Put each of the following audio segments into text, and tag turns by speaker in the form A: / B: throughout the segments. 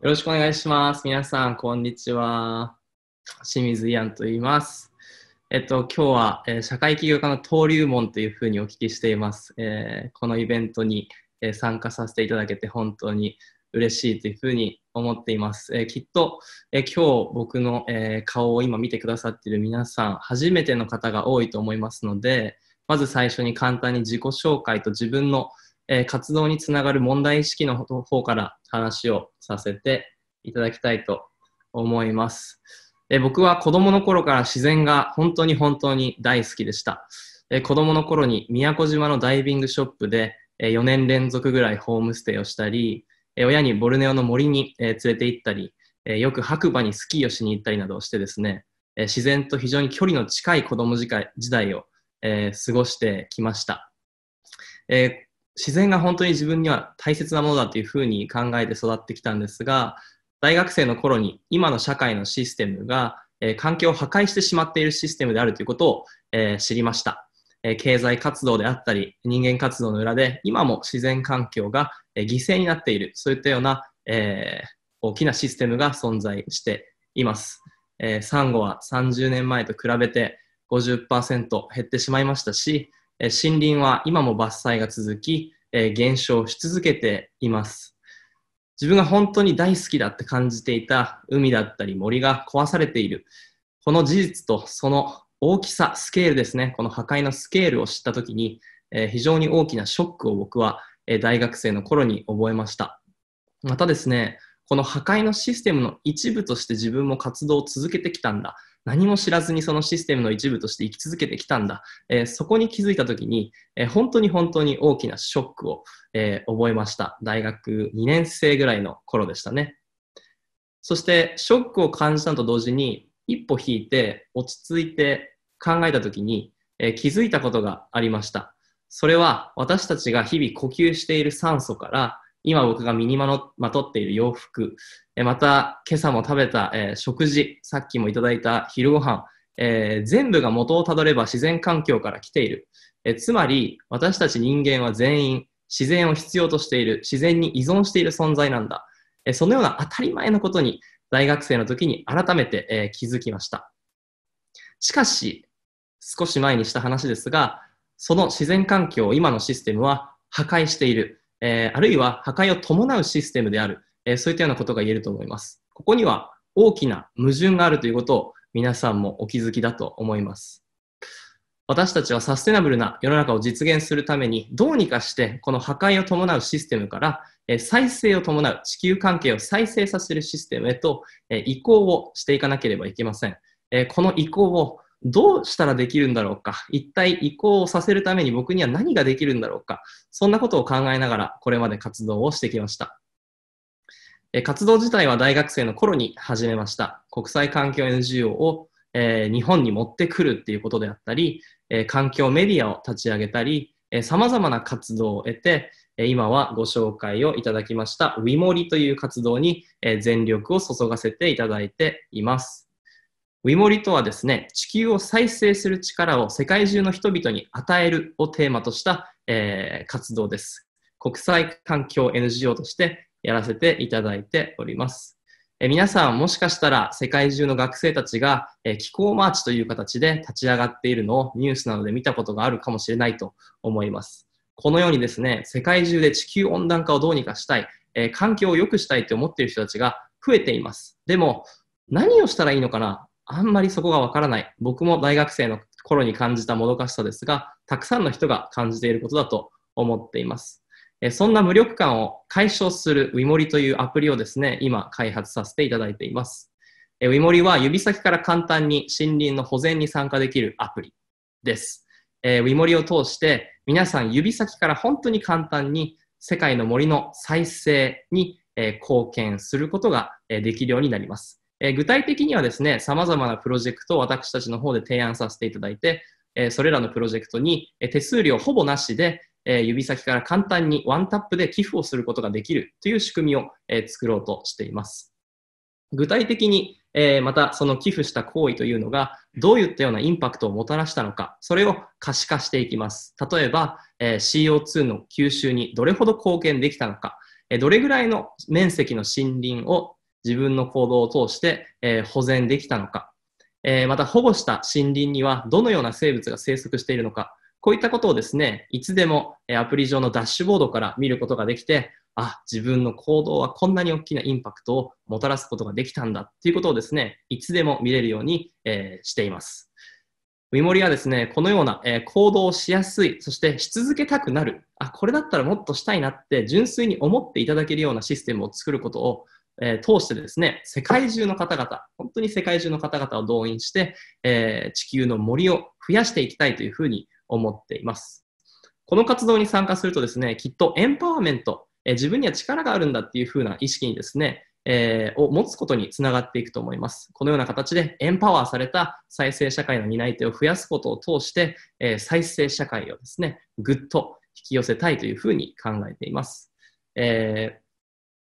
A: よろしくお願いします。皆さん、こんにちは。清水イアンと言います。えっと、今日は、えー、社会起業家の登竜門というふうにお聞きしています。えー、このイベントに、えー、参加させていただけて本当に嬉しいというふうに思っています。えきっと、え今日僕の、え顔を今見てくださっている皆さん、初めての方が多いと思いますので、まず最初に簡単に自己紹介と自分の、えー、活動につながる問題意識の方から話をさせていただきたいと思います。え僕は子供の頃から自然が本当に本当に大好きでした。え子供の頃に宮古島のダイビングショップで、え4年連続ぐらいホームステイをしたり、え親にボルネオの森に、え連れて行ったり、えよく白馬にスキーをしに行ったりなどをしてですね、え自然と非常に距離の近い子供時代を、え過ごしてきました。え自然が本当に自分には大切なものだというふうに考えて育ってきたんですが、大学生の頃に今の社会のシステムが、えー、環境を破壊してしまっているシステムであるということを、えー、知りました。え経済活動であったり、人間活動の裏で、今も自然環境が、え犠牲になっている、そういったような、え大きなシステムが存在しています。えサンゴは30年前と比べて50%減ってしまいましたし、森林は今も伐採が続き、減少し続けています。自分が本当に大好きだって感じていた海だったり森が壊されている。この事実とその大きさ、スケールですね。この破壊のスケールを知った時きに、非常に大きなショックを僕は大学生の頃に覚えました。またですね、この破壊のシステムの一部として自分も活動を続けてきたんだ。何も知らずにそのシステムの一部として生き続けてきたんだ、えー、そこに気づいた時に、えー、本当に本当に大きなショックを、えー、覚えました大学2年生ぐらいの頃でしたねそしてショックを感じたと同時に一歩引いて落ち着いて考えた時に、え気づいたことがありましたそれは私たちが日々呼吸している酸素から今僕が身にまとっている洋服、えまた今朝も食べた、え食事、さっきもいただいた昼ご飯、えー、全部が元をたどれば自然環境から来ている。えつまり私たち人間は全員自然を必要としている、自然に依存している存在なんだ。えそのような当たり前のことに大学生の時に改めて、え気づきました。しかし、少し前にした話ですが、その自然環境を今のシステムは破壊している。えー、あるいは破壊を伴うシステムである、えー、そういったようなことが言えると思います。ここには大きな矛盾があるということを皆さんもお気づきだと思います。私たちはサステナブルな世の中を実現するためにどうにかしてこの破壊を伴うシステムから再生を伴う地球関係を再生させるシステムへと移行をしていかなければいけません。この移行をどうしたらできるんだろうか一体移行をさせるために僕には何ができるんだろうかそんなことを考えながらこれまで活動をしてきました。活動自体は大学生の頃に始めました。国際環境 NGO を、えー、日本に持ってくるっていうことであったり、えー、環境メディアを立ち上げたり、えー、様々な活動を得て、え今はご紹介をいただきました w ィ m o r i という活動に、え全力を注がせていただいています。ウィモリとはですね、地球を再生する力を世界中の人々に与えるをテーマとした、えー、活動です。国際環境 NGO としてやらせていただいております。え皆さんもしかしたら世界中の学生たちが、え気候マーチという形で立ち上がっているのをニュースなどで見たことがあるかもしれないと思います。このようにですね、世界中で地球温暖化をどうにかしたい、え環境を良くしたいと思っている人たちが増えています。でも、何をしたらいいのかなあんまりそこがわからない。僕も大学生の頃に感じたもどかしさですが、たくさんの人が感じていることだと思っています。そんな無力感を解消する WeMori というアプリをですね、今開発させていただいています。WeMori は指先から簡単に森林の保全に参加できるアプリです。WeMori を通して皆さん指先から本当に簡単に世界の森の再生に貢献することができるようになります。えー、具体的にはですね、様々なプロジェクトを私たちの方で提案させていただいて、えそれらのプロジェクトに手数料ほぼなしで、え指先から簡単にワンタップで寄付をすることができるという仕組みを、え作ろうとしています。具体的に、えまたその寄付した行為というのがどういったようなインパクトをもたらしたのか、それを可視化していきます。例えば、え CO2 の吸収にどれほど貢献できたのか、どれぐらいの面積の森林を自分の行動を通して、え保全できたのか、えまた保護した森林にはどのような生物が生息しているのか、こういったことをですね、いつでもアプリ上のダッシュボードから見ることができて、あ、自分の行動はこんなに大きなインパクトをもたらすことができたんだっていうことをですね、いつでも見れるように、えー、しています。ウィモリはですね、このような、え行動をしやすい、そしてし続けたくなる、あ、これだったらもっとしたいなって純粋に思っていただけるようなシステムを作ることを、えー、通してですね、世界中の方々、本当に世界中の方々を動員して、えー、地球の森を増やしていきたいというふうに思っています。この活動に参加するとですね、きっとエンパワーメント、えー、自分には力があるんだっていうふうな意識にですね、えー、を持つことにつながっていくと思います。このような形でエンパワーされた再生社会の担い手を増やすことを通して、えー、再生社会をですね、ぐっと引き寄せたいというふうに考えています。えー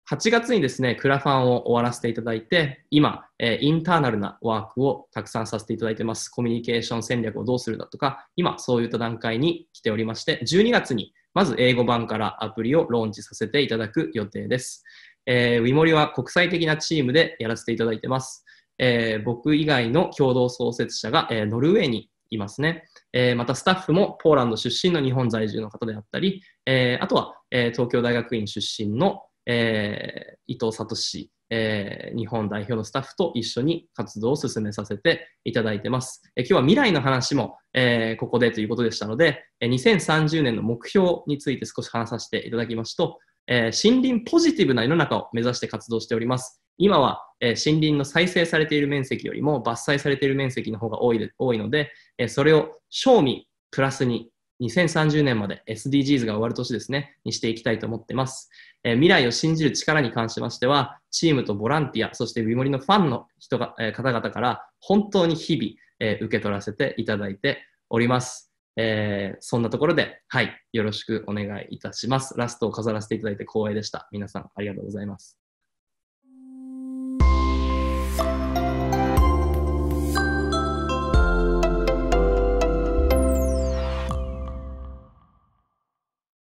A: 8月にですね、クラファンを終わらせていただいて、今、えインターナルなワークをたくさんさせていただいてます。コミュニケーション戦略をどうするだとか、今、そういった段階に来ておりまして、12月にまず英語版からアプリをローンチさせていただく予定です。えー、ウィモリは国際的なチームでやらせていただいてます。えー、僕以外の共同創設者が、えー、ノルウェーにいますね。えー、またスタッフもポーランド出身の日本在住の方であったり、えあとは、え東京大学院出身の、えー、伊藤聡えー、日本代表のスタッフと一緒に活動を進めさせていただいてます。えー、今日は未来の話も、えー、ここでということでしたので、え2030年の目標について少し話させていただきますと、え森林ポジティブな世の中を目指して活動しております。今は、え森林の再生されている面積よりも伐採されている面積の方が多いで多いので、えそれを賞味プラスに2030年まで SDGs が終わる年ですね、にしていきたいと思ってます。えー、未来を信じる力に関しましては、チームとボランティア、そしてウィモリのファンの人が、えー、方々から本当に日々、えー、受け取らせていただいております。えー、そんなところで、はい、よろしくお願いいたします。ラストを飾らせていただいて光栄でした。皆さんありがとうございます。